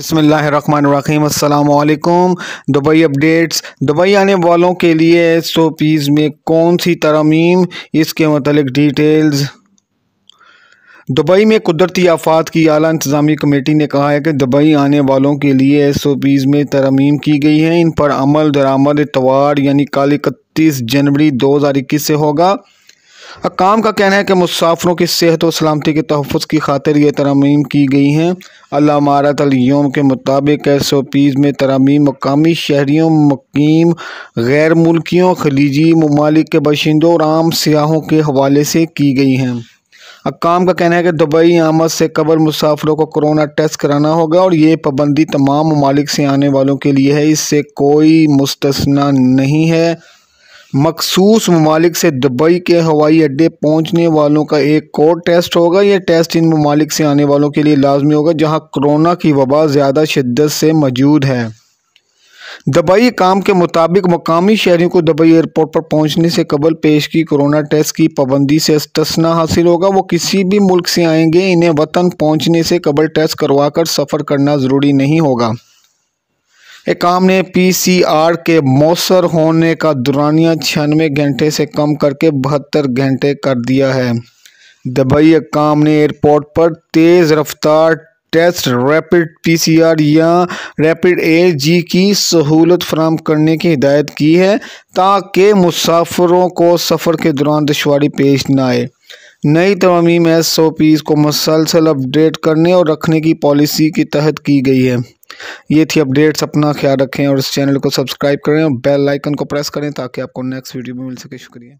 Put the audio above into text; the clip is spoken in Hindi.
अल्लाम दुबई अपडेट्स दुबई आने वालों के लिए एस ओ पीज़ में कौन सी तरमीम इसके मतलब डिटेल्स दुबई में कुदरती आफात की अली इंतजामी कमेटी ने कहा है कि दुबई आने वालों के लिए एस ओ पीज़ में तरमीम की गई है इन पर अमल दरामद इतवार यानी कल इकतीस जनवरी दो हज़ार इक्कीस से होगा अकाम का कहना है कि मुसाफरों की सेहत और सलामती के तहफ़ की खातिर ये तरामीम की गई हैं अलामारत अलियोम के मुताबिक एस ओ पीज़ में तरामीम मकामी शहरीों मकीम गैर मुल्कियों खलीजी ममालिक के बशिंदों और आम सियाहों के हवाले से की गई हैं अकाम का कहना है कि दुबई आमद से कबल मुसाफरों को कोरोना टेस्ट कराना होगा और ये पाबंदी तमाम ममालिक से आने वालों के लिए है इससे कोई मुस्तना नहीं है मखसूस ममालिक से दुबई के हवाई अड्डे पहुंचने वालों का एक कोर टेस्ट होगा यह टेस्ट इन ममालिक से आने वालों के लिए लाजमी होगा जहां कोरोना की वबा ज़्यादा शिद्दत से मौजूद है दुबई काम के मुताबिक मकामी शहरियों को दुबई एयरपोर्ट पर पहुंचने से कबल पेश की कोरोना टेस्ट की पाबंदी से तस्ना हासिल होगा वो किसी भी मुल्क से आएंगे इन्हें वतन पहुंचने से कबल टेस्ट करवा कर सफ़र करना ज़रूरी नहीं होगा काम ने पीसीआर के मौसर होने का दुरानिया छियानवे घंटे से कम करके बहत्तर घंटे कर दिया है दुबई काम ने एयरपोर्ट पर तेज़ रफ्तार टेस्ट रैपिड पीसीआर या रैपिड एजी की सहूलत फ्राहम करने की हिदायत की है ताकि मुसाफरों को सफ़र के दौरान दुशारी पेश न आए नई तमीम एस ओ पीज़ को मसलसल अपडेट करने और रखने की पॉलिसी के तहत की गई है ये थी अपडेट्स अपना ख्याल रखें और इस चैनल को सब्सक्राइब करें और बेल आइकन को प्रेस करें ताकि आपको नेक्स्ट वीडियो में मिल सके शुक्रिया